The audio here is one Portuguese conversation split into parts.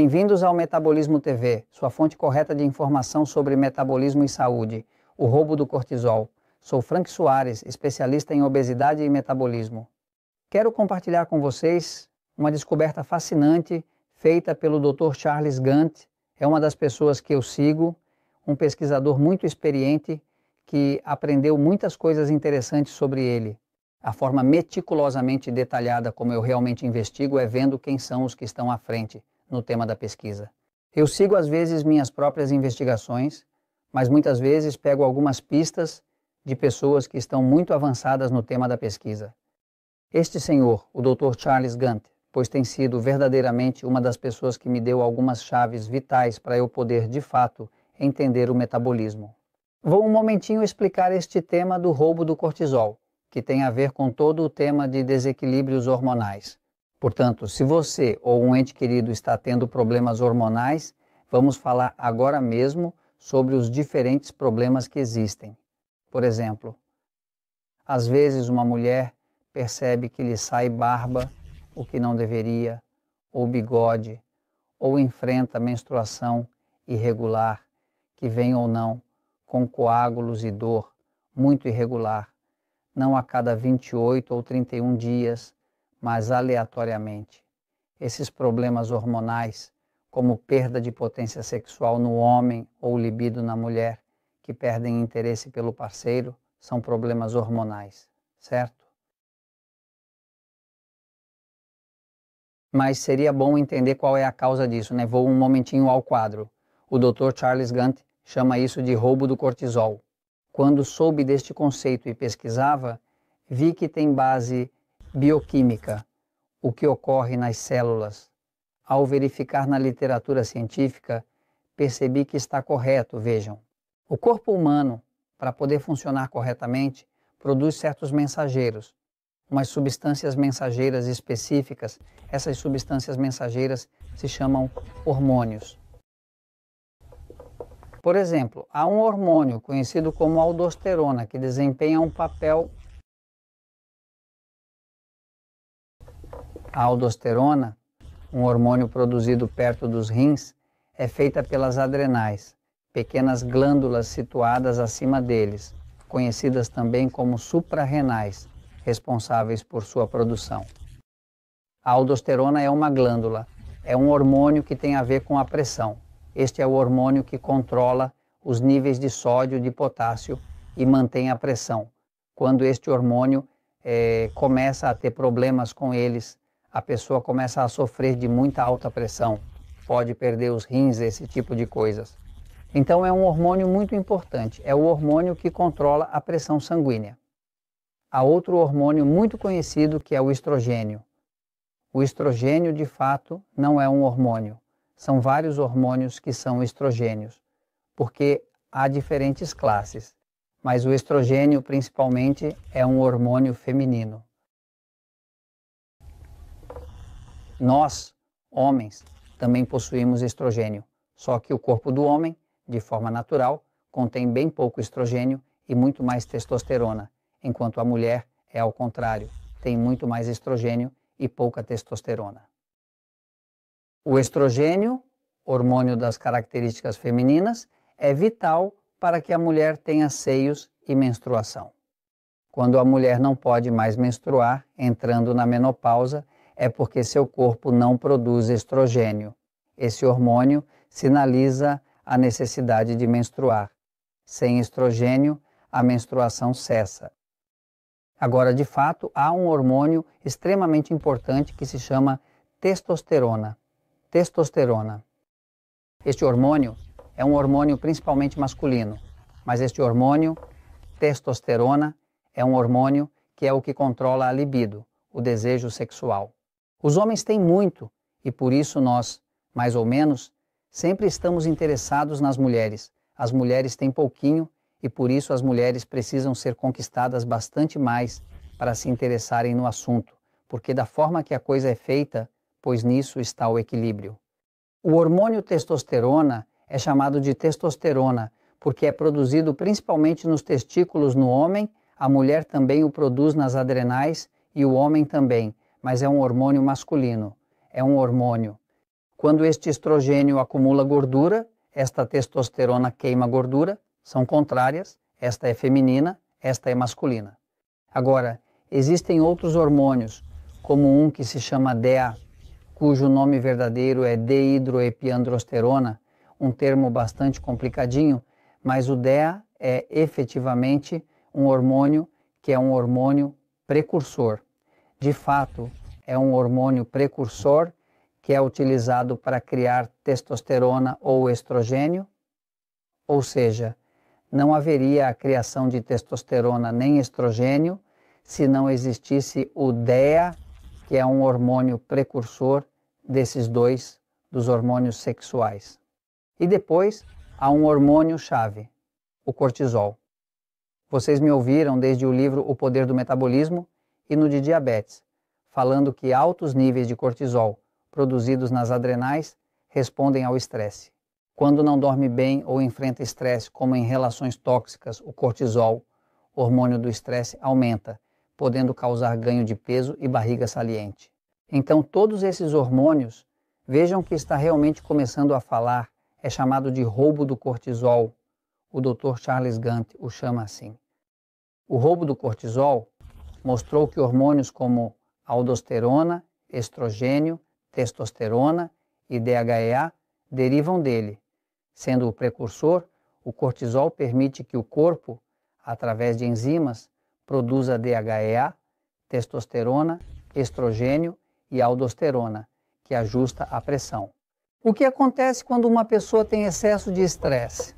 Bem-vindos ao Metabolismo TV, sua fonte correta de informação sobre metabolismo e saúde, o roubo do cortisol. Sou Frank Soares, especialista em obesidade e metabolismo. Quero compartilhar com vocês uma descoberta fascinante feita pelo Dr. Charles Gant. É uma das pessoas que eu sigo, um pesquisador muito experiente que aprendeu muitas coisas interessantes sobre ele. A forma meticulosamente detalhada como eu realmente investigo é vendo quem são os que estão à frente, no tema da pesquisa. Eu sigo às vezes minhas próprias investigações, mas muitas vezes pego algumas pistas de pessoas que estão muito avançadas no tema da pesquisa. Este senhor, o Dr. Charles Gant, pois tem sido verdadeiramente uma das pessoas que me deu algumas chaves vitais para eu poder, de fato, entender o metabolismo. Vou um momentinho explicar este tema do roubo do cortisol, que tem a ver com todo o tema de desequilíbrios hormonais. Portanto, se você ou um ente querido está tendo problemas hormonais, vamos falar agora mesmo sobre os diferentes problemas que existem. Por exemplo, às vezes uma mulher percebe que lhe sai barba, o que não deveria, ou bigode, ou enfrenta menstruação irregular, que vem ou não, com coágulos e dor, muito irregular, não a cada 28 ou 31 dias, mas aleatoriamente. Esses problemas hormonais, como perda de potência sexual no homem ou libido na mulher, que perdem interesse pelo parceiro, são problemas hormonais, certo? Mas seria bom entender qual é a causa disso, né? Vou um momentinho ao quadro. O Dr. Charles Gant chama isso de roubo do cortisol. Quando soube deste conceito e pesquisava, vi que tem base bioquímica, o que ocorre nas células. Ao verificar na literatura científica, percebi que está correto, vejam. O corpo humano, para poder funcionar corretamente, produz certos mensageiros, umas substâncias mensageiras específicas. Essas substâncias mensageiras se chamam hormônios. Por exemplo, há um hormônio conhecido como aldosterona que desempenha um papel A aldosterona, um hormônio produzido perto dos rins, é feita pelas adrenais, pequenas glândulas situadas acima deles, conhecidas também como suprarrenais, responsáveis por sua produção. A aldosterona é uma glândula, é um hormônio que tem a ver com a pressão. Este é o hormônio que controla os níveis de sódio, de potássio e mantém a pressão. Quando este hormônio é, começa a ter problemas com eles a pessoa começa a sofrer de muita alta pressão, pode perder os rins, esse tipo de coisas. Então é um hormônio muito importante, é o hormônio que controla a pressão sanguínea. Há outro hormônio muito conhecido que é o estrogênio. O estrogênio, de fato, não é um hormônio. São vários hormônios que são estrogênios, porque há diferentes classes. Mas o estrogênio, principalmente, é um hormônio feminino. Nós, homens, também possuímos estrogênio, só que o corpo do homem, de forma natural, contém bem pouco estrogênio e muito mais testosterona, enquanto a mulher é ao contrário, tem muito mais estrogênio e pouca testosterona. O estrogênio, hormônio das características femininas, é vital para que a mulher tenha seios e menstruação. Quando a mulher não pode mais menstruar, entrando na menopausa, é porque seu corpo não produz estrogênio. Esse hormônio sinaliza a necessidade de menstruar. Sem estrogênio, a menstruação cessa. Agora, de fato, há um hormônio extremamente importante que se chama testosterona. Testosterona. Este hormônio é um hormônio principalmente masculino, mas este hormônio, testosterona, é um hormônio que é o que controla a libido, o desejo sexual. Os homens têm muito e por isso nós, mais ou menos, sempre estamos interessados nas mulheres. As mulheres têm pouquinho e por isso as mulheres precisam ser conquistadas bastante mais para se interessarem no assunto, porque da forma que a coisa é feita, pois nisso está o equilíbrio. O hormônio testosterona é chamado de testosterona porque é produzido principalmente nos testículos no homem, a mulher também o produz nas adrenais e o homem também mas é um hormônio masculino, é um hormônio. Quando este estrogênio acumula gordura, esta testosterona queima gordura, são contrárias, esta é feminina, esta é masculina. Agora, existem outros hormônios, como um que se chama DEA, cujo nome verdadeiro é deidroepiandrosterona, um termo bastante complicadinho, mas o DEA é efetivamente um hormônio que é um hormônio precursor de fato, é um hormônio precursor que é utilizado para criar testosterona ou estrogênio, ou seja, não haveria a criação de testosterona nem estrogênio se não existisse o DEA, que é um hormônio precursor desses dois, dos hormônios sexuais. E depois há um hormônio-chave, o cortisol. Vocês me ouviram desde o livro O Poder do Metabolismo, e no de diabetes, falando que altos níveis de cortisol produzidos nas adrenais respondem ao estresse. Quando não dorme bem ou enfrenta estresse, como em relações tóxicas, o cortisol, hormônio do estresse, aumenta, podendo causar ganho de peso e barriga saliente. Então, todos esses hormônios, vejam que está realmente começando a falar, é chamado de roubo do cortisol. O Dr. Charles Gant o chama assim. O roubo do cortisol mostrou que hormônios como aldosterona, estrogênio, testosterona e DHEA derivam dele. Sendo o precursor, o cortisol permite que o corpo, através de enzimas, produza DHEA, testosterona, estrogênio e aldosterona, que ajusta a pressão. O que acontece quando uma pessoa tem excesso de estresse?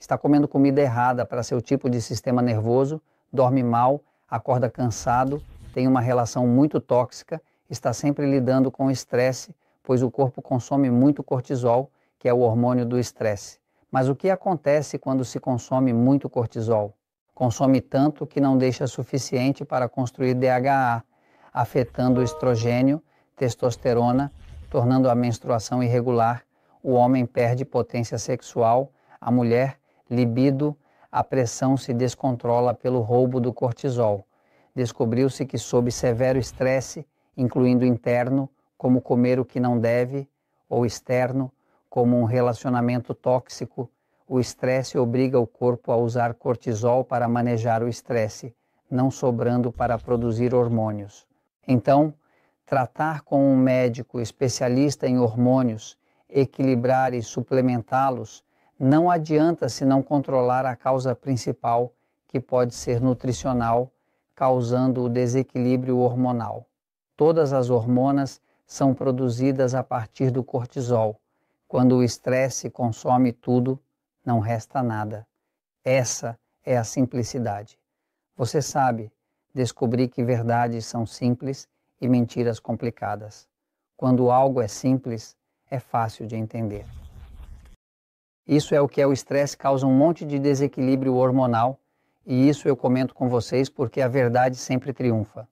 Está comendo comida errada para seu tipo de sistema nervoso dorme mal, acorda cansado, tem uma relação muito tóxica, está sempre lidando com estresse, pois o corpo consome muito cortisol, que é o hormônio do estresse. Mas o que acontece quando se consome muito cortisol? Consome tanto que não deixa suficiente para construir DHA, afetando o estrogênio, testosterona, tornando a menstruação irregular, o homem perde potência sexual, a mulher libido, a pressão se descontrola pelo roubo do cortisol. Descobriu-se que, sob severo estresse, incluindo interno, como comer o que não deve, ou externo, como um relacionamento tóxico, o estresse obriga o corpo a usar cortisol para manejar o estresse, não sobrando para produzir hormônios. Então, tratar com um médico especialista em hormônios, equilibrar e suplementá-los não adianta se não controlar a causa principal, que pode ser nutricional, causando o desequilíbrio hormonal. Todas as hormonas são produzidas a partir do cortisol. Quando o estresse consome tudo, não resta nada. Essa é a simplicidade. Você sabe, descobri que verdades são simples e mentiras complicadas. Quando algo é simples, é fácil de entender. Isso é o que é o estresse, causa um monte de desequilíbrio hormonal, e isso eu comento com vocês porque a verdade sempre triunfa.